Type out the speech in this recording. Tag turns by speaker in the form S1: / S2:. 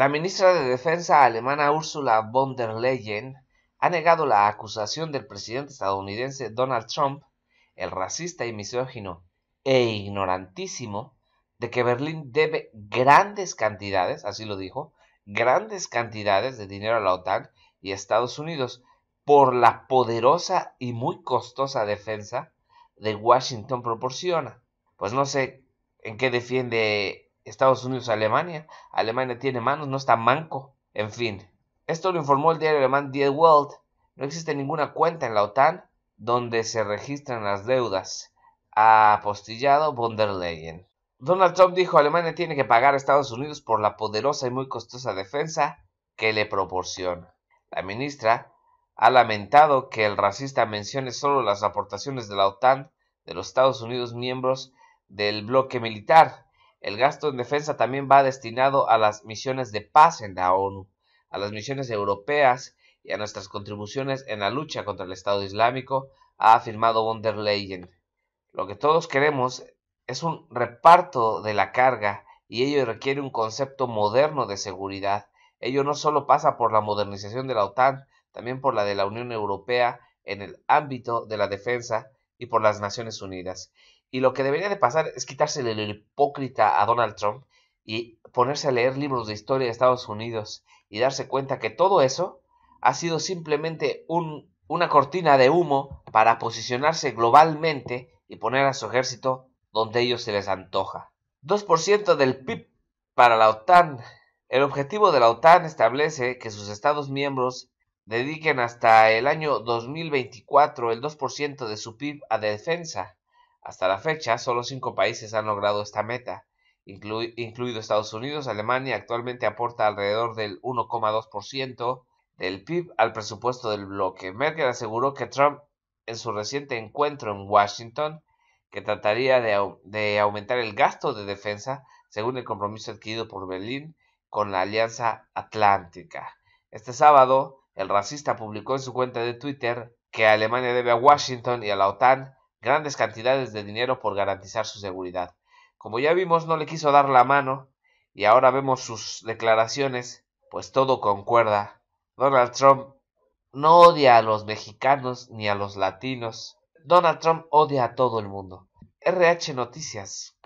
S1: La ministra de Defensa alemana Ursula von der Leyen ha negado la acusación del presidente estadounidense Donald Trump, el racista y misógino e ignorantísimo, de que Berlín debe grandes cantidades, así lo dijo, grandes cantidades de dinero a la OTAN y Estados Unidos por la poderosa y muy costosa defensa de Washington proporciona. Pues no sé en qué defiende Estados Unidos a Alemania. Alemania tiene manos, no está manco. En fin, esto lo informó el diario alemán Die Welt. No existe ninguna cuenta en la OTAN donde se registran las deudas. Ha apostillado von der Leyen. Donald Trump dijo Alemania tiene que pagar a Estados Unidos por la poderosa y muy costosa defensa que le proporciona. La ministra ha lamentado que el racista mencione solo las aportaciones de la OTAN de los Estados Unidos miembros del bloque militar, el gasto en defensa también va destinado a las misiones de paz en la ONU, a las misiones europeas y a nuestras contribuciones en la lucha contra el Estado Islámico, ha afirmado von der Leyen. Lo que todos queremos es un reparto de la carga y ello requiere un concepto moderno de seguridad. Ello no solo pasa por la modernización de la OTAN, también por la de la Unión Europea en el ámbito de la defensa y por las Naciones Unidas. Y lo que debería de pasar es quitarse el hipócrita a Donald Trump y ponerse a leer libros de historia de Estados Unidos y darse cuenta que todo eso ha sido simplemente un, una cortina de humo para posicionarse globalmente y poner a su ejército donde ellos se les antoja. 2% del PIB para la OTAN. El objetivo de la OTAN establece que sus estados miembros dediquen hasta el año 2024 el 2% de su PIB a defensa. Hasta la fecha, solo cinco países han logrado esta meta, incluido Estados Unidos. Alemania actualmente aporta alrededor del 1,2% del PIB al presupuesto del bloque. Merkel aseguró que Trump, en su reciente encuentro en Washington, que trataría de aumentar el gasto de defensa según el compromiso adquirido por Berlín con la Alianza Atlántica. Este sábado, el racista publicó en su cuenta de Twitter que Alemania debe a Washington y a la OTAN grandes cantidades de dinero por garantizar su seguridad. Como ya vimos, no le quiso dar la mano y ahora vemos sus declaraciones, pues todo concuerda. Donald Trump no odia a los mexicanos ni a los latinos. Donald Trump odia a todo el mundo. RH Noticias.